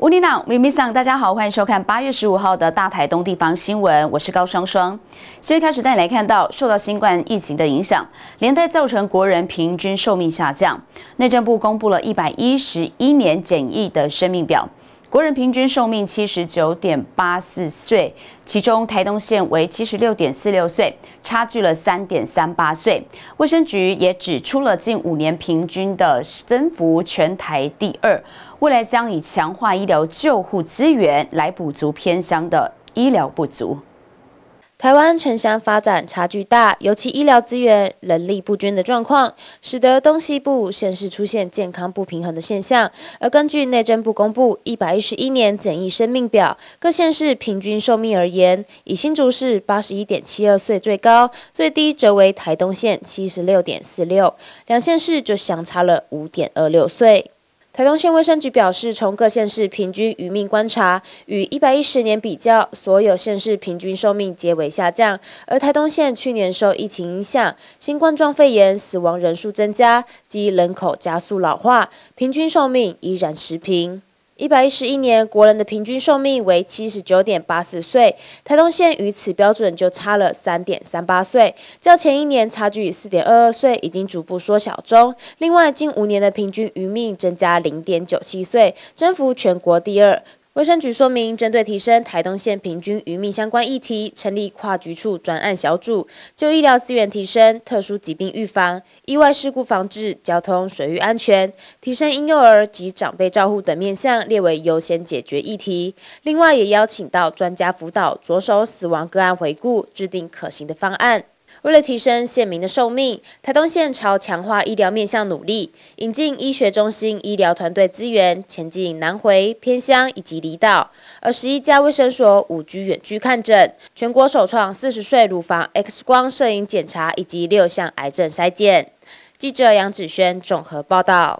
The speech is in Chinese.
吴念朗、米米桑，大家好，欢迎收看八月十五号的大台东地方新闻，我是高双双。新闻开始，带你来看到，受到新冠疫情的影响，连带造成国人平均寿命下降。内政部公布了一百一十一年简易的生命表。国人平均寿命七十九点八四岁，其中台东县为七十六点四六岁，差距了三点三八岁。卫生局也指出了近五年平均的增幅全台第二，未来将以强化医疗救护资源来补足偏乡的医疗不足。台湾城乡发展差距大，尤其医疗资源、人力不均的状况，使得东西部县市出现健康不平衡的现象。而根据内政部公布一百一十一年简易生命表，各县市平均寿命而言，以新竹市八十一点七二岁最高，最低则为台东县七十六点四六，两县市就相差了五点二六岁。台东县卫生局表示，从各县市平均余命观察，与一百一十年比较，所有县市平均寿命皆为下降。而台东县去年受疫情影响，新冠状肺炎死亡人数增加及人口加速老化，平均寿命依然持平。一百一十一年，国人的平均寿命为七十九点八四岁，台东县与此标准就差了三点三八岁，较前一年差距四点二二岁，已经逐步缩小中。另外，近五年的平均余命增加零点九七岁，征服全国第二。卫生局说明，针对提升台东县平均渔民相关议题，成立跨局处专案小组，就医疗资源提升、特殊疾病预防、意外事故防治、交通水域安全、提升婴幼儿及长辈照护等面向列为优先解决议题。另外，也邀请到专家辅导，着手死亡个案回顾，制定可行的方案。为了提升县民的寿命，台东县朝强化医疗面向努力，引进医学中心医疗团队资源，前进南回偏乡以及离岛，而十一家卫生所五居远距看诊，全国首创四十岁乳房 X 光摄影检查以及六项癌症筛检。记者杨子轩综合报道。